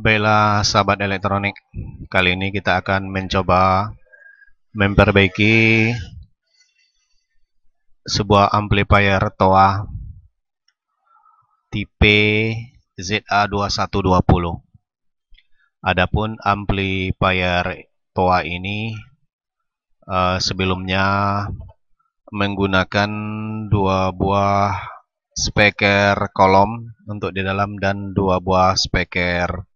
Baiklah sahabat elektronik, kali ini kita akan mencoba memperbaiki sebuah amplifier TOA tipe ZA2120. Adapun amplifier TOA ini uh, sebelumnya menggunakan dua buah speaker kolom untuk di dalam dan dua buah speaker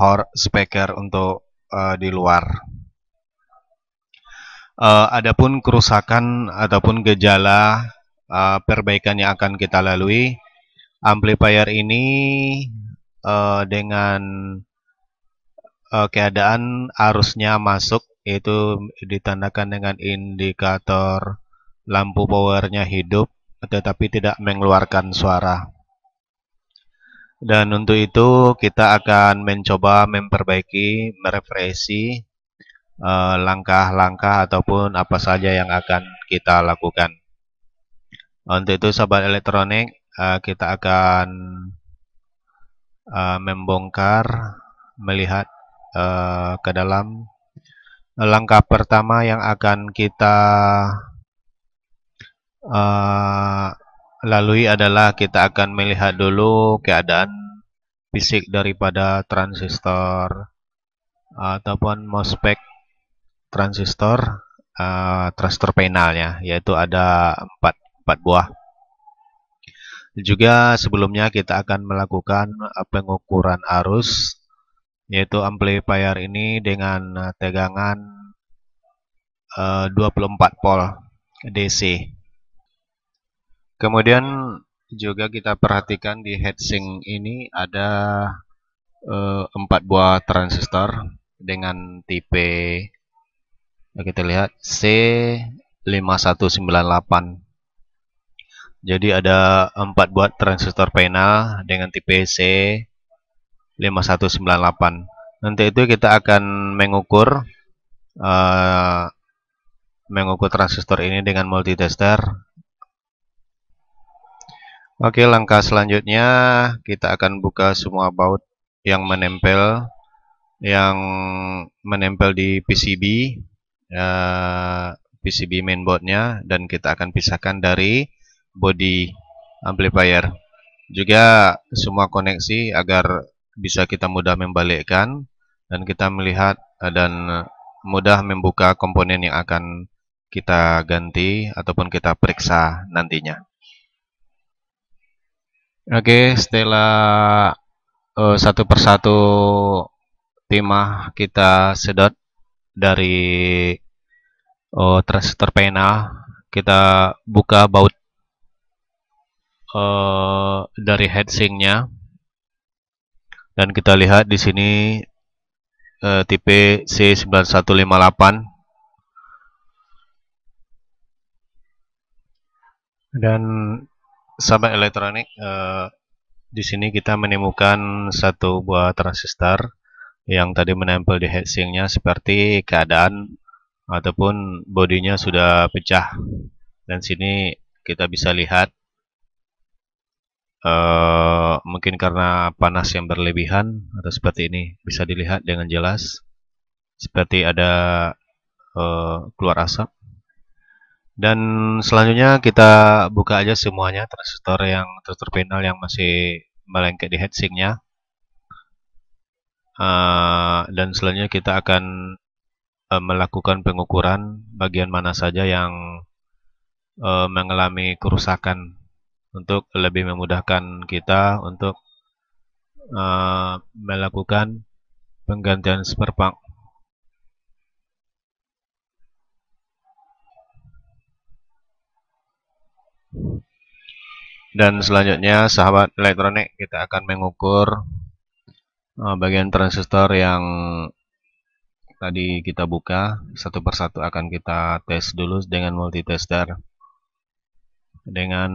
hor speaker untuk uh, di luar. Uh, adapun kerusakan ataupun gejala uh, perbaikan yang akan kita lalui, amplifier ini uh, dengan uh, keadaan arusnya masuk itu ditandakan dengan indikator lampu powernya hidup tetapi tidak mengeluarkan suara. Dan untuk itu kita akan mencoba memperbaiki, merefresi eh, langkah-langkah uh, ataupun apa saja yang akan kita lakukan. Untuk itu sahabat elektronik, uh, kita akan uh, membongkar, melihat uh, ke dalam. Langkah pertama yang akan kita uh, lalui adalah kita akan melihat dulu keadaan fisik daripada transistor ataupun MOSFET transistor uh, transistor penalnya yaitu ada 4, 4 buah juga sebelumnya kita akan melakukan pengukuran arus yaitu amplifier ini dengan tegangan eh, uh, 24 volt DC Kemudian juga kita perhatikan di heatsink ini ada eh, empat buah transistor dengan tipe nah, kita lihat C5198 jadi ada empat buah transistor panel dengan tipe C5198 nanti itu kita akan mengukur uh, mengukur transistor ini dengan multitester Oke, langkah selanjutnya kita akan buka semua baut yang menempel yang menempel di PCB uh, eh, PCB mainboardnya dan kita akan pisahkan dari body amplifier. Juga semua koneksi agar bisa kita mudah membalikkan dan kita melihat dan mudah membuka komponen yang akan kita ganti ataupun kita periksa nantinya. Oke, okay, setelah uh, satu persatu timah kita sedot dari uh, eh, transistor pena, kita buka baut uh, dari headsingnya, dan kita lihat di sini uh, tipe C9158 dan sahabat elektronik eh, di sini kita menemukan satu buah transistor yang tadi menempel di heatsinknya seperti keadaan ataupun bodinya sudah pecah dan sini kita bisa lihat eh, mungkin karena panas yang berlebihan atau seperti ini bisa dilihat dengan jelas seperti ada eh, keluar asap dan selanjutnya kita buka aja semuanya transistor yang transistor panel yang masih melengket di heatsinknya uh, ah, dan selanjutnya kita akan uh, melakukan pengukuran bagian mana saja yang uh, mengalami kerusakan untuk lebih memudahkan kita untuk uh, melakukan penggantian spare part Dan selanjutnya sahabat elektronik kita akan mengukur eh, bagian transistor yang tadi kita buka satu persatu akan kita tes dulu dengan multitester dengan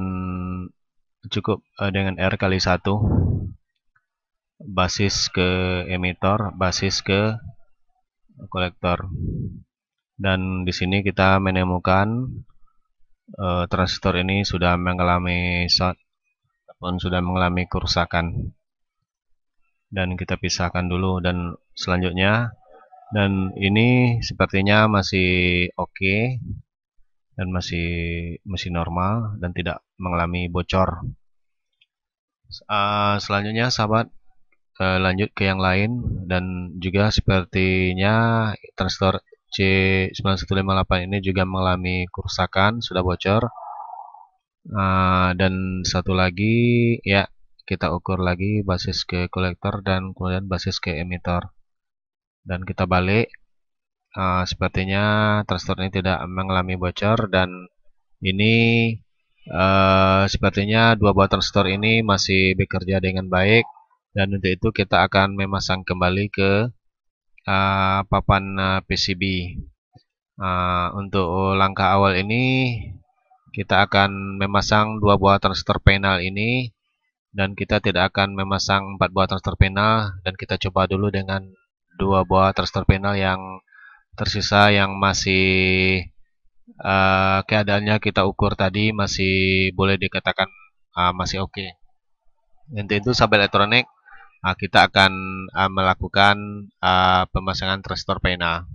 cukup eh, dengan R kali satu basis ke emitor basis ke kolektor dan di sini kita menemukan uh, transistor ini sudah mengalami short ataupun sudah mengalami kerusakan dan kita pisahkan dulu dan selanjutnya dan ini sepertinya masih oke okay, dan masih masih normal dan tidak mengalami bocor uh, selanjutnya sahabat uh, lanjut ke yang lain dan juga sepertinya transistor C9158 ini juga mengalami kerusakan, sudah bocor. Uh, dan satu lagi, ya, kita ukur lagi basis ke kolektor dan kemudian basis ke emitter. Dan kita balik, uh, sepertinya transistor ini tidak mengalami bocor dan ini uh, sepertinya dua buah transistor ini masih bekerja dengan baik. Dan untuk itu kita akan memasang kembali ke uh, papan uh, ah, PCB. Uh, ah, untuk langkah awal ini kita akan memasang dua buah transistor panel ini dan kita tidak akan memasang empat buah transistor panel dan kita coba dulu dengan dua buah transistor panel yang tersisa yang masih uh, keadaannya kita ukur tadi masih boleh dikatakan uh, masih oke. Okay. itu sampai elektronik Ah, kita akan ah, melakukan ah, pemasangan transistor pena